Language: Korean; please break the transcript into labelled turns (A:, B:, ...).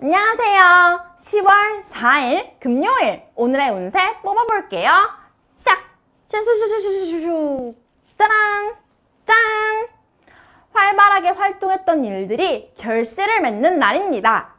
A: 안녕하세요. 10월 4일 금요일 오늘의 운세 뽑아볼게요. 샥! 샤 슈슈슈슈슈슈 짜란 짠! 활발하게 활동했던 일들이 결실을 맺는 날입니다.